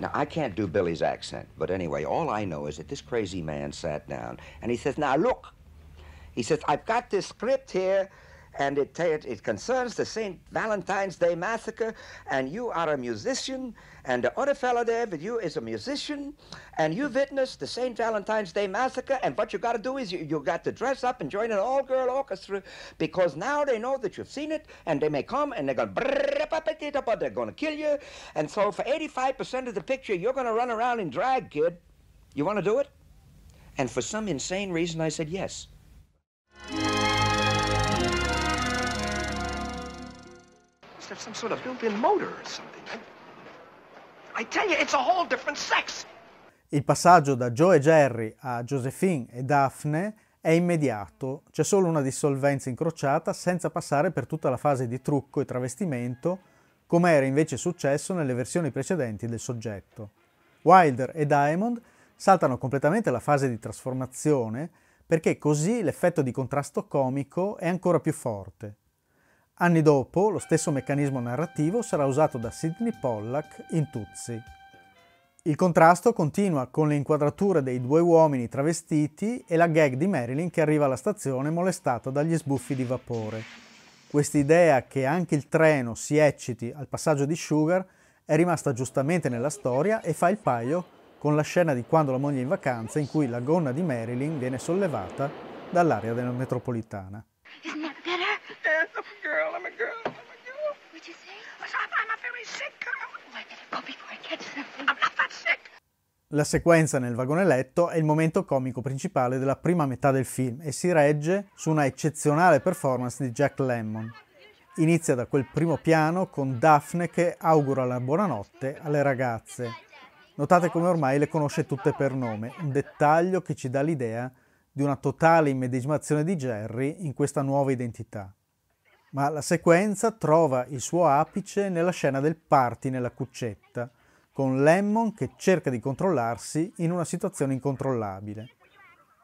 Now, I can't do Billy's accent, but anyway, all I know is that this crazy man sat down and he says, Now look, he says, I've got this script here and it, it concerns the St. Valentine's Day massacre, and you are a musician, and the other fellow there with you is a musician, and you witnessed the St. Valentine's Day massacre, and what you got to do is you, you got to dress up and join an all-girl orchestra, because now they know that you've seen it, and they may come, and they're going to they're going to kill you, and so for 85% of the picture, you're going to run around in drag, kid. You want to do it? And for some insane reason, I said yes. have some sort of built-in motor or something. I, tell you, it's a whole different sex. Il passaggio da Joe e Jerry a Josephine e Daphne è immediato, c'è solo una dissolvenza incrociata senza passare per tutta la fase di trucco e travestimento, come era invece successo nelle versioni precedenti del soggetto. Wilder e Diamond saltano completamente la fase di trasformazione perché così l'effetto di contrasto comico è ancora più forte. Anni dopo, lo stesso meccanismo narrativo sarà usato da Sidney Pollack in Tutsi. Il contrasto continua con le inquadrature dei due uomini travestiti e la gag di Marilyn che arriva alla stazione molestata dagli sbuffi di vapore. Quest'idea che anche il treno si ecciti al passaggio di Sugar è rimasta giustamente nella storia e fa il paio con la scena di quando la moglie è in vacanza in cui la gonna di Marilyn viene sollevata dall'area della metropolitana. La sequenza nel vagone letto è il momento comico principale della prima metà del film e si regge su una eccezionale performance di Jack Lemmon. Inizia da quel primo piano con Daphne che augura la buonanotte alle ragazze. Notate come ormai le conosce tutte per nome, un dettaglio che ci dà l'idea di una totale immedesimazione di Jerry in questa nuova identità. Ma la sequenza trova il suo apice nella scena del party nella cuccetta, con Lemmon che cerca di controllarsi in una situazione incontrollabile.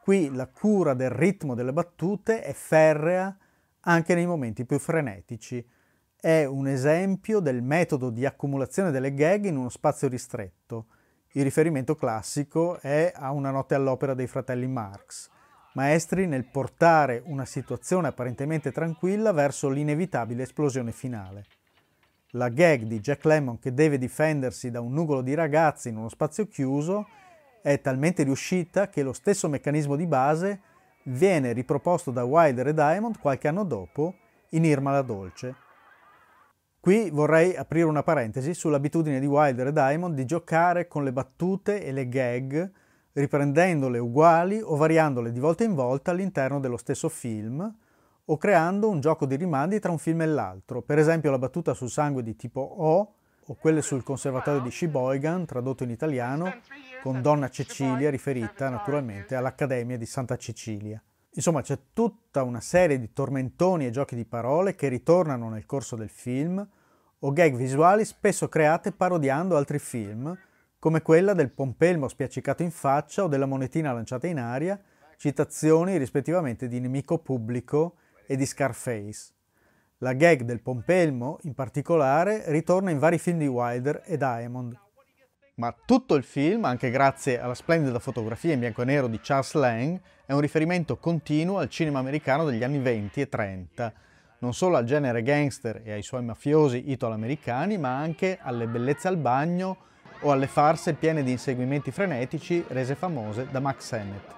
Qui la cura del ritmo delle battute è ferrea anche nei momenti più frenetici. È un esempio del metodo di accumulazione delle gag in uno spazio ristretto. Il riferimento classico è a Una notte all'opera dei fratelli Marx, maestri nel portare una situazione apparentemente tranquilla verso l'inevitabile esplosione finale la gag di Jack Lemmon che deve difendersi da un nugolo di ragazzi in uno spazio chiuso è talmente riuscita che lo stesso meccanismo di base viene riproposto da Wilder e Diamond qualche anno dopo in Irma la Dolce. Qui vorrei aprire una parentesi sull'abitudine di Wilder e Diamond di giocare con le battute e le gag, riprendendole uguali o variandole di volta in volta all'interno dello stesso film, o creando un gioco di rimandi tra un film e l'altro, per esempio la battuta sul sangue di tipo O o quelle sul conservatorio di Sheboygan, tradotto in italiano, con Donna Cecilia riferita naturalmente all'Accademia di Santa Cecilia. Insomma, c'è tutta una serie di tormentoni e giochi di parole che ritornano nel corso del film, o gag visuali spesso create parodiando altri film, come quella del pompelmo spiaccicato in faccia o della monetina lanciata in aria, citazioni rispettivamente di nemico pubblico e di Scarface. La gag del pompelmo, in particolare, ritorna in vari film di Wilder e Diamond. Ma tutto il film, anche grazie alla splendida fotografia in bianco e nero di Charles Lang, è un riferimento continuo al cinema americano degli anni 20 e 30, non solo al genere gangster e ai suoi mafiosi italo-americani, ma anche alle bellezze al bagno o alle farse piene di inseguimenti frenetici rese famose da Max Sennett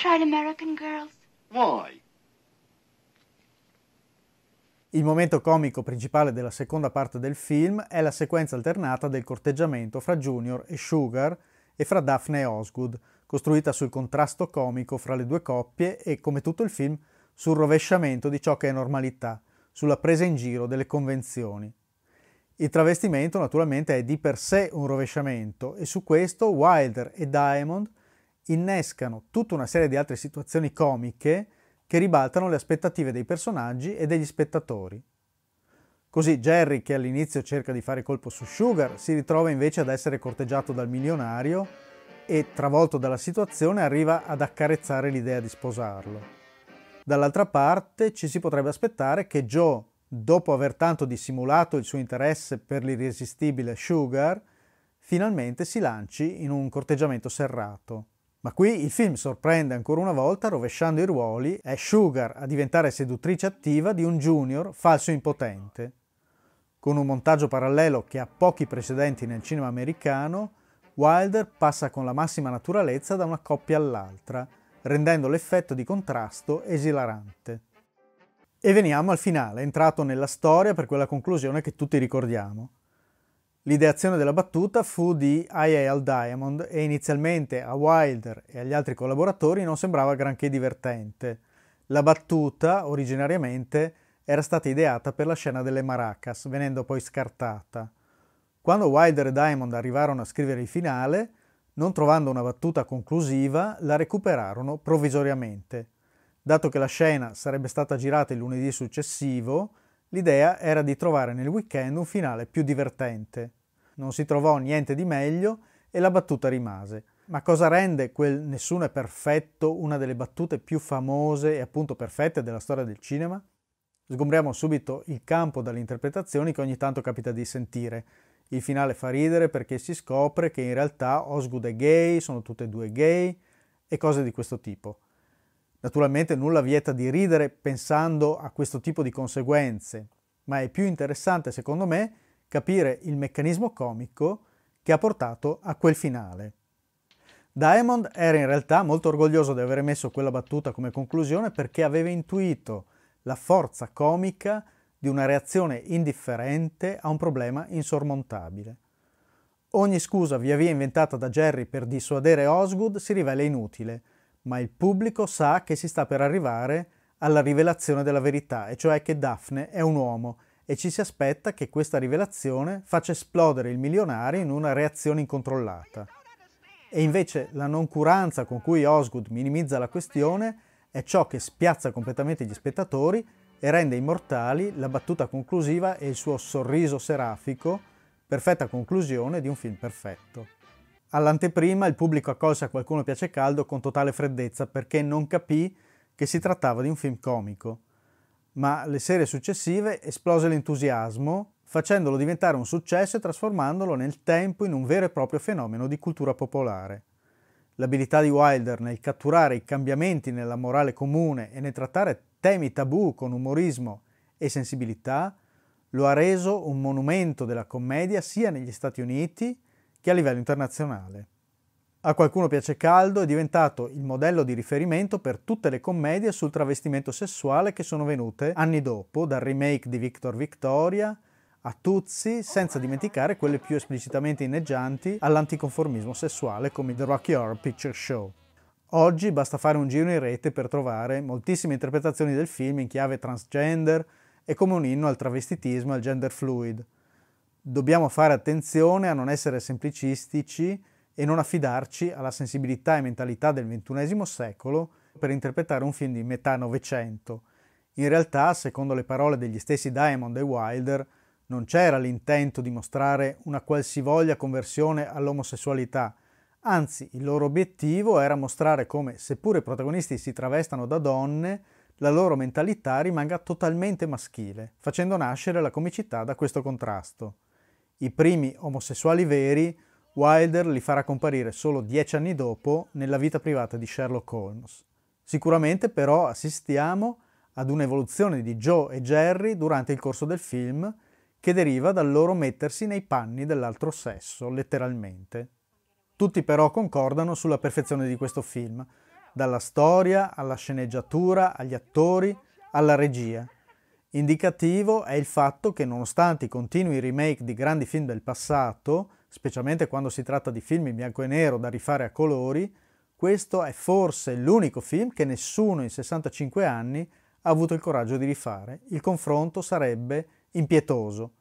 tried American Girls? Why? Il momento comico principale della seconda parte del film è la sequenza alternata del corteggiamento fra Junior e Sugar e fra Daphne e Osgood, costruita sul contrasto comico fra le due coppie e, come tutto il film, sul rovesciamento di ciò che è normalità, sulla presa in giro delle convenzioni. Il travestimento naturalmente è di per sé un rovesciamento e su questo Wilder e Diamond innescano tutta una serie di altre situazioni comiche che ribaltano le aspettative dei personaggi e degli spettatori. Così Jerry, che all'inizio cerca di fare colpo su Sugar, si ritrova invece ad essere corteggiato dal milionario e, travolto dalla situazione, arriva ad accarezzare l'idea di sposarlo. Dall'altra parte ci si potrebbe aspettare che Joe, dopo aver tanto dissimulato il suo interesse per l'irresistibile Sugar, finalmente si lanci in un corteggiamento serrato. Ma qui il film sorprende ancora una volta rovesciando i ruoli, è Sugar a diventare seduttrice attiva di un junior falso impotente, con un montaggio parallelo che ha pochi precedenti nel cinema americano, Wilder passa con la massima naturalezza da una coppia all'altra, rendendo l'effetto di contrasto esilarante. E veniamo al finale, entrato nella storia per quella conclusione che tutti ricordiamo. L'ideazione della battuta fu di I.A.L. Diamond e inizialmente a Wilder e agli altri collaboratori non sembrava granché divertente. La battuta, originariamente, era stata ideata per la scena delle maracas, venendo poi scartata. Quando Wilder e Diamond arrivarono a scrivere il finale, non trovando una battuta conclusiva, la recuperarono provvisoriamente. Dato che la scena sarebbe stata girata il lunedì successivo, l'idea era di trovare nel weekend un finale più divertente non si trovò niente di meglio e la battuta rimase. Ma cosa rende quel Nessuno è perfetto una delle battute più famose e appunto perfette della storia del cinema? Sgombriamo subito il campo dalle interpretazioni che ogni tanto capita di sentire. Il finale fa ridere perché si scopre che in realtà Osgood è gay, sono tutte e due gay e cose di questo tipo. Naturalmente nulla vieta di ridere pensando a questo tipo di conseguenze, ma è più interessante secondo me capire il meccanismo comico che ha portato a quel finale. Diamond era in realtà molto orgoglioso di aver messo quella battuta come conclusione perché aveva intuito la forza comica di una reazione indifferente a un problema insormontabile. Ogni scusa via via inventata da Jerry per dissuadere Osgood si rivela inutile, ma il pubblico sa che si sta per arrivare alla rivelazione della verità, e cioè che Daphne è un uomo e ci si aspetta che questa rivelazione faccia esplodere il milionario in una reazione incontrollata. E invece la noncuranza con cui Osgood minimizza la questione è ciò che spiazza completamente gli spettatori e rende immortali la battuta conclusiva e il suo sorriso serafico, perfetta conclusione di un film perfetto. All'anteprima il pubblico accolse a qualcuno piace caldo con totale freddezza perché non capì che si trattava di un film comico ma le serie successive esplose l'entusiasmo, facendolo diventare un successo e trasformandolo nel tempo in un vero e proprio fenomeno di cultura popolare. L'abilità di Wilder nel catturare i cambiamenti nella morale comune e nel trattare temi tabù con umorismo e sensibilità lo ha reso un monumento della commedia sia negli Stati Uniti che a livello internazionale. A qualcuno piace caldo è diventato il modello di riferimento per tutte le commedie sul travestimento sessuale che sono venute anni dopo, dal remake di Victor Victoria a Tuzzi, senza dimenticare quelle più esplicitamente inneggianti all'anticonformismo sessuale come The Rocky Horror Picture Show. Oggi basta fare un giro in rete per trovare moltissime interpretazioni del film in chiave transgender e come un inno al travestitismo e al gender fluid. Dobbiamo fare attenzione a non essere semplicistici e non affidarci alla sensibilità e mentalità del XXI secolo per interpretare un film di metà Novecento. In realtà, secondo le parole degli stessi Diamond e Wilder, non c'era l'intento di mostrare una qualsivoglia conversione all'omosessualità, anzi il loro obiettivo era mostrare come, seppure i protagonisti si travestano da donne, la loro mentalità rimanga totalmente maschile, facendo nascere la comicità da questo contrasto. I primi omosessuali veri Wilder li farà comparire solo dieci anni dopo nella vita privata di Sherlock Holmes. Sicuramente però assistiamo ad un'evoluzione di Joe e Jerry durante il corso del film che deriva dal loro mettersi nei panni dell'altro sesso, letteralmente. Tutti però concordano sulla perfezione di questo film, dalla storia alla sceneggiatura, agli attori, alla regia. Indicativo è il fatto che nonostante i continui remake di grandi film del passato, specialmente quando si tratta di film in bianco e nero da rifare a colori, questo è forse l'unico film che nessuno in 65 anni ha avuto il coraggio di rifare. Il confronto sarebbe impietoso.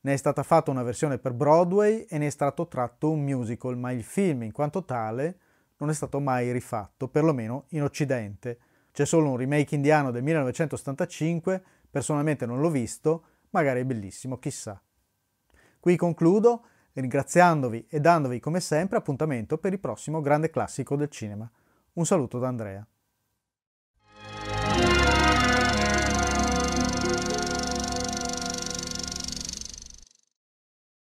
Ne è stata fatta una versione per Broadway e ne è stato tratto un musical, ma il film in quanto tale non è stato mai rifatto, perlomeno in Occidente. C'è solo un remake indiano del 1975, personalmente non l'ho visto, magari è bellissimo, chissà. Qui concludo, ringraziandovi e dandovi come sempre appuntamento per il prossimo grande classico del cinema. Un saluto da Andrea.